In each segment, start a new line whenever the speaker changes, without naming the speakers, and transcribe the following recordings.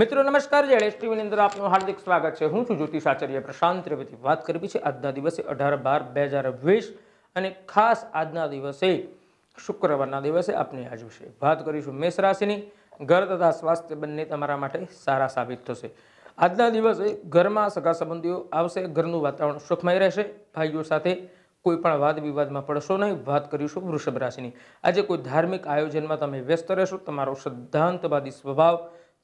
મિત્રો નમસ્કાર જેડેશ ટીવીની અંદર આપનું હાર્દિક સ્વાગત છે હું છું જ્યોતિષ આચાર્ય પ્રશાંત ત્રિવેદી વાત કરવી છે આજના દિવસે અઢાર બાર બે હજાર વીસ અને ખાસ આજના દિવસે શુક્રવારના દિવસે આપણે આજ વિશે વાત કરીશું મેષ રાશિની ઘર તથા સ્વાસ્થ્ય બંને તમારા માટે સારા સાબિત થશે આજના દિવસે ઘરમાં સગા સંબંધીઓ આવશે ઘરનું વાતાવરણ સુખમય રહેશે ભાઈઓ સાથે કોઈ પણ વાદ વિવાદમાં પડશો નહીં વાત કરીશું વૃષભ રાશિની આજે કોઈ ધાર્મિક આયોજનમાં તમે વ્યસ્ત રહેશો તમારો સિદ્ધાંતવાદી સ્વભાવ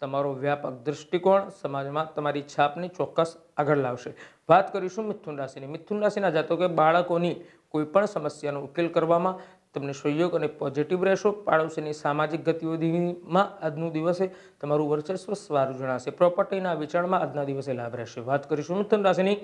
તમારો વ્યાપક દૃષ્ટિકોણ સમાજમાં તમારી છાપને ચોક્કસ આગળ લાવશે વાત કરીશું મિથુન રાશિની મિથુન રાશિના જાતકે બાળકોની કોઈપણ સમસ્યાનો ઉકેલ કરવામાં તમને સહયોગ અને પોઝિટિવ રહેશો પાડોશીની સામાજિક ગતિવિધિમાં આજનું દિવસે તમારું વર્ચસ્વ સારું જણાશે પ્રોપર્ટીના વેચાણમાં આજના દિવસે લાભ રહેશે વાત કરીશું મિથુન રાશિની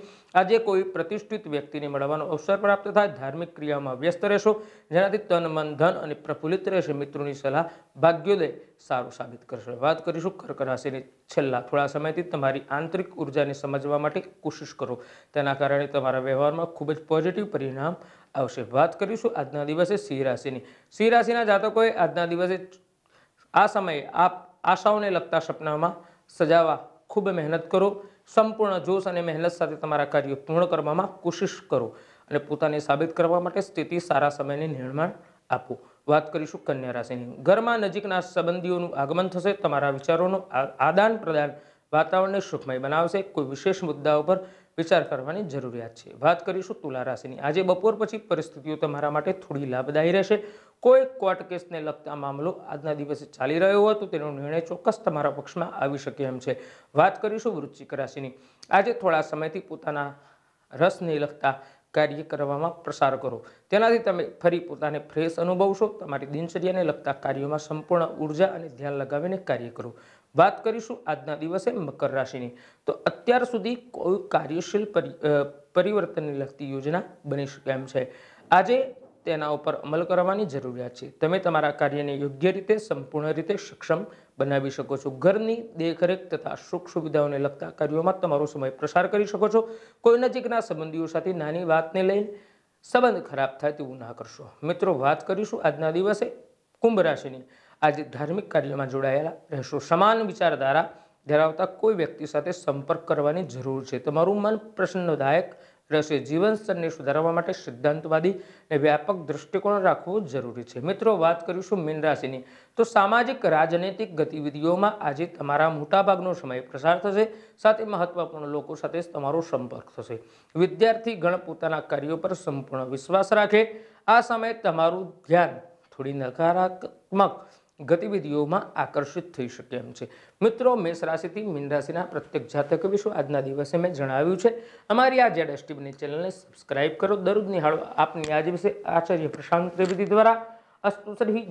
આજે કોઈ પ્રતિષ્ઠિત વ્યક્તિને મળવાનો અવસર પ્રાપ્ત થાય ધાર્મિક ક્રિયામાં વ્યસ્ત રહેશો જેનાથી તન મન ધન અને પ્રફુલ્લિત રહેશે મિત્રોની સલાહ ભાગ્યોદય સારું સાબિત કરશે વાત કરીશું કર્ક રાશિની છેલ્લા થોડા સમયથી તમારી આંતરિક ઉર્જાને સમજવા માટે કોશિશ કરો તેના કારણે તમારા વ્યવહારમાં ખૂબ જ પોઝિટિવ પરિણામ આવશે વાત કરીશું આજના દિવસે સિંહ રાશિની સિંહ રાશિના જાતકોએ આજના દિવસે આ સમયે આપ આશાઓને લગતા સપનામાં સજાવા ખૂબ મહેનત કરો સંપૂર્ણ જોશ અને મહેનત સાથે તમારા કાર્યો પૂર્ણ કરવામાં કોશિશ કરો અને પોતાને સાબિત કરવા માટે સ્થિતિ સારા સમયને નિર્માણ આપો વાત કરીશું કન્યા રાશિની ઘરમાં નજીકના સંબંધીઓનું આગમન થશે તમારા વિચારોનું આદાન પ્રદાન વાતાવરણને સુખમય બનાવશે કોઈ વિશેષ મુદ્દાઓ પર વિચાર કરવાની જરૂરિયાત છે વાત કરીશું તુલા રાશિની આજે બપોર પછી પરિસ્થિતિઓ તમારા માટે થોડી લાભદાયી રહેશે કોઈ કોર્ટ કેસને લગતા મામલો આજના દિવસે ચાલી રહ્યો હતો તેનો નિર્ણય ચોક્કસ તમારા પક્ષમાં આવી શકે એમ છે વાત કરીશું વૃશ્ચિક રાશિની આજે થોડા સમયથી પોતાના રસને લગતા કાર્ય કરવામાં પ્રસાર કરો તેનાથી તમે ફરી પોતાને ફ્રેશ અનુભવશો તમારી દિનચર્યાને લગતા કાર્યોમાં સંપૂર્ણ ઉર્જા અને ધ્યાન લગાવીને કાર્ય કરો વાત કરીશું આજના દિવસે મકર રાશિની તો અત્યાર સુધી કોઈ કાર્યશીલ પરિવર્તનને લગતી યોજના બની શકે એમ છે આજે તેના ઉપર અમલ કરવાની જરૂરિયાત છે તમે તમારા કાર્યને યોગ્ય રીતે સંપૂર્ણ રીતે સક્ષમ બનાવી શકો છો ઘરની દેખરેખ તથા સુખ સુવિધાઓને લગતા કાર્યોમાં તમારો સમય પ્રસાર કરી શકો છો કોઈ નજીકના સંબંધીઓ સાથે નાની વાતને લઈને સંબંધ ખરાબ થાય તેવું ના કરશો મિત્રો વાત કરીશું આજના દિવસે કુંભ રાશિની આજે ધાર્મિક કાર્યમાં જોડાયેલા રહેશો સમાન વિચારધારા ધરાવતા કોઈ વ્યક્તિ સાથે સંપર્ક કરવાની જરૂર છે તમારું મન પ્રસન્નદાયક રહેશે જીવનસ્તરને સુધારવા માટે સિદ્ધાંતવાદી અને વ્યાપક દૃષ્ટિકોણ રાખવો જરૂરી છે મિત્રો વાત કરીશું મીન તો સામાજિક રાજનૈતિક ગતિવિધિઓમાં આજે તમારા મોટાભાગનો સમય પ્રસાર થશે સાથે મહત્વપૂર્ણ લોકો સાથે તમારો સંપર્ક થશે વિદ્યાર્થી ગણ પોતાના કાર્યો પર સંપૂર્ણ વિશ્વાસ રાખે આ સમયે તમારું ધ્યાન થોડી નકારાત્મક ગતિવિધિઓમાં આકર્ષિત થઈ શકે એમ છે મિત્રો મેષ રાશિથી મીન રાશિના પ્રત્યેક જાતક વિશે આજના દિવસે મેં જણાવ્યું છે અમારી આ જેડ એસટીવીની ચેનલને સબસ્ક્રાઇબ કરો દરરોજ નિહાળો આપની આજે વિશે આચાર્ય પ્રશાંત ત્રિવેદી દ્વારા અસ્તુસરી